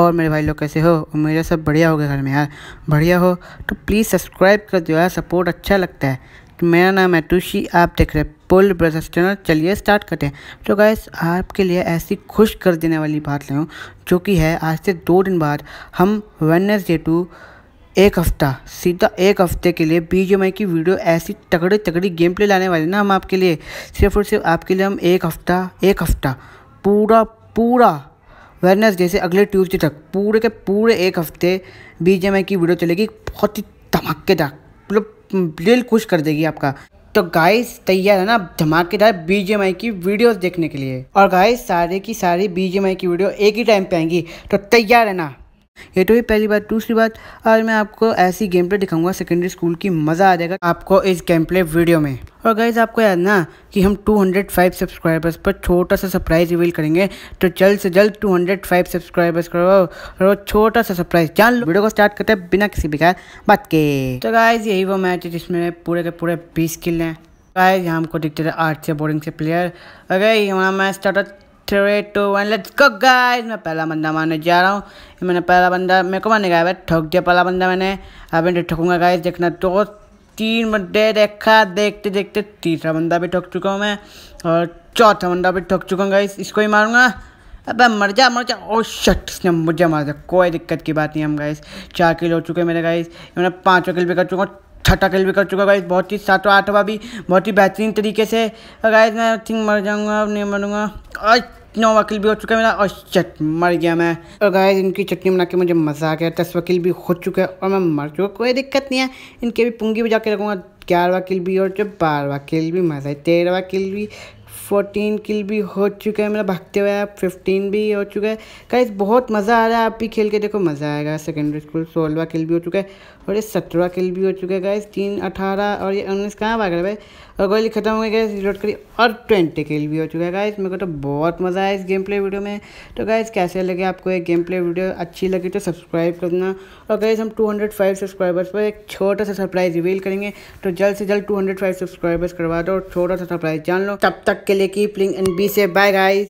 और मेरे भाई लोग कैसे हो मेरा सब बढ़िया हो गया घर में यार बढ़िया हो तो प्लीज़ सब्सक्राइब कर दो यार सपोर्ट अच्छा लगता है तो मेरा नाम है तुषी आप देख रहे हैं पोल ब्रदर्स चैनल चलिए स्टार्ट करते हैं तो गैस आपके लिए ऐसी खुश कर देने वाली बात ले जो कि है आज से दो दिन बाद हम वेनसडे टू एक हफ्ता सीधा एक हफ्ते के लिए बी जी की वीडियो ऐसी तगड़ी तगड़ी गेम प्ले लाने वाले ना हम आपके लिए सिर्फ और सिर्फ आपके लिए हम एक हफ्ता एक हफ्ता पूरा पूरा वेडनेसडे से अगले ट्यूजडे तक पूरे के पूरे एक हफ्ते बी की वीडियो चलेगी बहुत ही धमाकेदार मतलब दिल खुश कर देगी आपका तो गाइस तैयार है ना धमाकेदार बीजेएमआई की वीडियोस देखने के लिए और गाइस सारे की सारी बीजेएमआई की वीडियो एक ही टाइम पे आएंगी तो तैयार है ना ये तो ही पहली बात दूसरी बात आज मैं आपको ऐसी गेम प्ले दिखाऊंगा सेकेंडरी स्कूल की मज़ा आ जाएगा आपको इस गेम प्ले वीडियो में और गाइज आपको याद ना कि हम 205 सब्सक्राइबर्स पर छोटा सा सरप्राइज़ रिवील करेंगे तो जल्द से जल्द 205 सब्सक्राइबर्स करवाओ और छोटा सा सरप्राइज़ जान लो वीडियो को स्टार्ट करते हैं बिना किसी बेकार बात के तो गाइज यही वो मैच है जिसमें पूरे के पूरे बीस किल हैं गाइज यहाँ हमको दिखते थे आठ से बोरिंग से प्लेयर अगर ये हमारा match start three two one let's go guys मैं पहला बंदा मारने जा रहा हूँ मैंने पहला बंदा मेरे को मारने गया ठोक दिया पहला बंदा मैंने अब इन्हें ठोकूंगा गाइस देखना तो तीन बंदे देखा देखते देखते तीसरा बंदा भी ठोक चुका हूँ मैं और चौथा बंदा भी ठोक चुका हूँ गाइस इसको ही मारूंगा अब मर जा मर जा ओ oh, शट इसने मुझे मार दिया कोई दिक्कत की बात नहीं हम गाइस चार किल हो चुके मेरे गाइस मैंने पाँचों किल भी कर चुका हूँ छठा किल भी कर चुका गाइस बहुत ही सातवा आठवा भी बहुत ही बेहतरीन तरीके से गाइस मैं थिंक मर जाऊँगा अब नहीं मरूंगा और नो वकील भी हो चुका है मेरा और चट मर गया मैं और गाय इनकी चटनी बना के मुझे मज़ा आ गया दस वकील भी हो चुका है और मैं मर चुका कोई दिक्कत नहीं है इनके भी पुंगी बजा के रखूँगा ग्यारह वकील भी और जो बारह वकील भी मज़ा है तेरह वकील भी फोर्टीन किल भी हो चुका है मतलब भागते हुए आप फिफ्टीन भी हो चुका है गाइस बहुत मज़ा आ रहा है आप भी खेल के देखो मज़ा आएगा सेकेंडरी स्कूल सोलवा किल भी हो चुका है और ये सत्रह किल भी हो चुका है गाइस तीन अठारह और ये उन्नीस कहाँ भाग रहे भाई और गोली खत्म हो गई गैस रिलोड करी और ट्वेंटी किल भी हो चुका है गाइस मेरे को तो बहुत मज़ा आया इस गेम प्ले वीडियो में तो गाइस कैसे लगे आपको ये गेम प्ले वीडियो अच्छी लगी तो सब्सक्राइब करना और गाइस हम फाइव सब्सक्राइबर्स पर एक छोटा सा सरप्राइज़ रिवील करेंगे तो जल्द से जल्द फाइव सब्सक्राइबर्स करवा दो और छोटा सा सरप्राइज़ जान लो तब तक तक के लिए कीप लिंग एंड बी से बाय गाइस